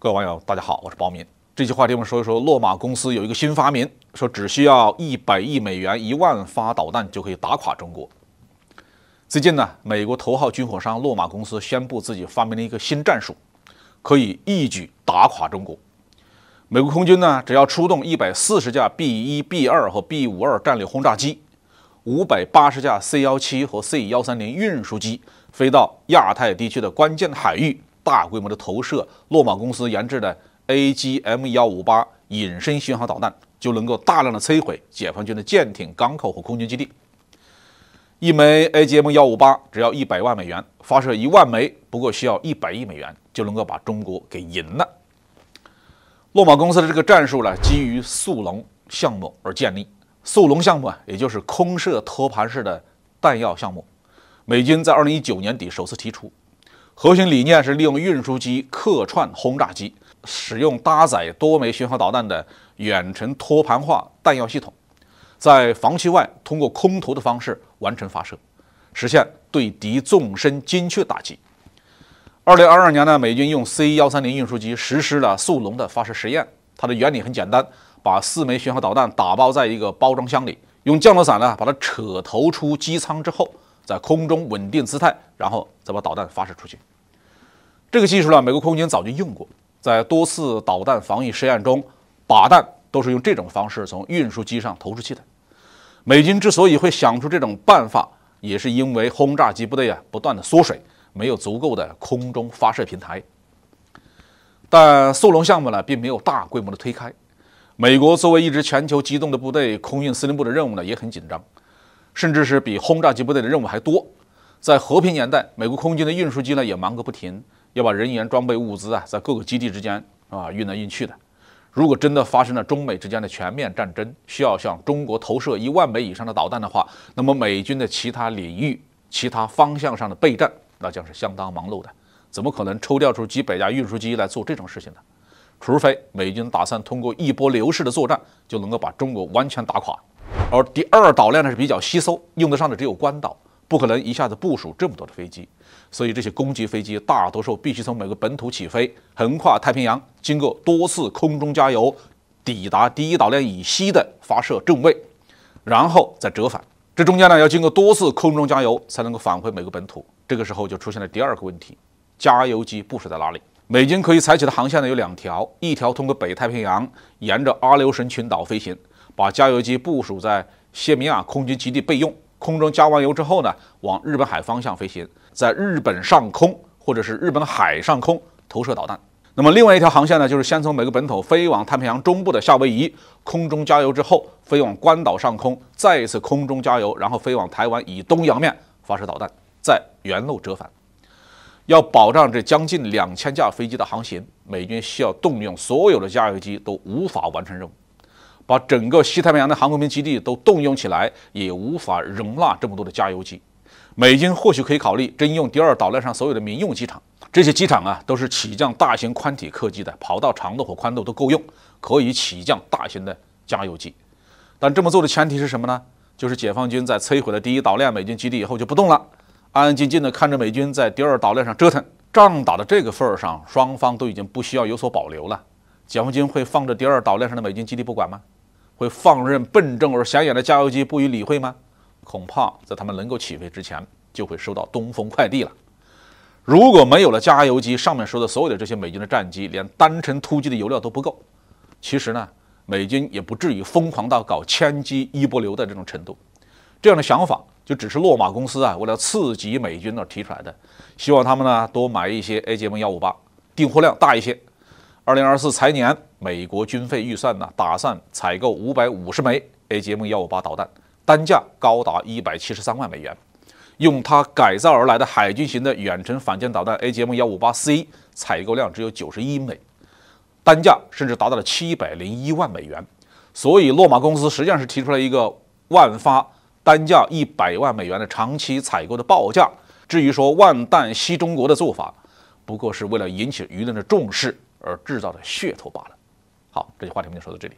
各位网友，大家好，我是包敏。这期话题我们说一说，洛马公司有一个新发明，说只需要一百亿美元、一万发导弹就可以打垮中国。最近呢，美国头号军火商洛马公司宣布自己发明了一个新战术，可以一举打垮中国。美国空军呢，只要出动一百四十架 B 一、B 二和 B 五二战略轰炸机，五百八十架 C 幺七和 C 幺三零运输机，飞到亚太地区的关键海域。大规模的投射，洛马公司研制的 AGM-158 隐身巡航导弹，就能够大量的摧毁解放军的舰艇、港口和空军基地。一枚 AGM-158 只要一百万美元，发射一万枚，不过需要一百亿美元，就能够把中国给赢了。洛马公司的这个战术呢，基于“速龙”项目而建立。“速龙”项目啊，也就是空射托盘式的弹药项目，美军在二零一九年底首次提出。核心理念是利用运输机客串轰炸机，使用搭载多枚巡航导弹的远程托盘化弹药系统，在防区外通过空投的方式完成发射，实现对敌纵深精确打击。二零二二年呢，美军用 C 幺三零运输机实施了速龙的发射实验。它的原理很简单，把四枚巡航导弹打包在一个包装箱里，用降落伞呢把它扯投出机舱之后。在空中稳定姿态，然后再把导弹发射出去。这个技术呢，美国空军早就用过，在多次导弹防御实验中，靶弹都是用这种方式从运输机上投出去的。美军之所以会想出这种办法，也是因为轰炸机部队啊不断的缩水，没有足够的空中发射平台。但速龙项目呢，并没有大规模的推开。美国作为一支全球机动的部队，空运司令部的任务呢也很紧张。甚至是比轰炸机部队的任务还多。在和平年代，美国空军的运输机呢也忙个不停，要把人员、装备、物资啊，在各个基地之间啊运来运去的。如果真的发生了中美之间的全面战争，需要向中国投射一万枚以上的导弹的话，那么美军的其他领域、其他方向上的备战，那将是相当忙碌的。怎么可能抽调出几百架运输机来做这种事情呢？除非美军打算通过一波流式的作战，就能够把中国完全打垮。而第二岛链呢是比较稀松，用得上的只有关岛，不可能一下子部署这么多的飞机，所以这些攻击飞机大多数必须从美国本土起飞，横跨太平洋，经过多次空中加油，抵达第一岛链以西的发射正位，然后再折返。这中间呢要经过多次空中加油才能够返回美国本土。这个时候就出现了第二个问题：加油机部署在哪里？美军可以采取的航线呢有两条，一条通过北太平洋，沿着阿留申群岛飞行。把加油机部署在谢米亚空军基地备用，空中加完油之后呢，往日本海方向飞行，在日本上空或者是日本海上空投射导弹。那么另外一条航线呢，就是先从美国本土飞往太平洋中部的夏威夷，空中加油之后飞往关岛上空，再一次空中加油，然后飞往台湾以东洋面发射导弹，再原路折返。要保障这将近两千架飞机的航行，美军需要动用所有的加油机都无法完成任务。把整个西太平洋的航空兵基地都动用起来，也无法容纳这么多的加油机。美军或许可以考虑征用第二岛链上所有的民用机场，这些机场啊都是起降大型宽体客机的，跑道长度和宽度都够用，可以起降大型的加油机。但这么做的前提是什么呢？就是解放军在摧毁了第一岛链美军基地以后就不动了，安安静静地看着美军在第二岛链上折腾。仗打到这个份儿上，双方都已经不需要有所保留了，解放军会放着第二岛链上的美军基地不管吗？会放任笨重而显眼的加油机不予理会吗？恐怕在他们能够起飞之前，就会收到东风快递了。如果没有了加油机，上面说的所有的这些美军的战机，连单程突击的油料都不够。其实呢，美军也不至于疯狂到搞千机一波流的这种程度。这样的想法就只是洛马公司啊，为了刺激美军而提出来的，希望他们呢多买一些 a g m 幺五八，订货量大一些。二零二四财年。美国军费预算呢，打算采购五百五十枚 A J M 幺五八导弹，单价高达一百七十三万美元。用它改造而来的海军型的远程反舰导弹 A J M 幺五八 C，采购量只有九十一枚，单价甚至达到了七百零一万美元。所以，洛马公司实际上是提出了一个万发单价一百万美元的长期采购的报价。至于说“万弹吸中国的做法”，不过是为了引起舆论的重视而制造的噱头罢了。好，这期话题我们就说到这里。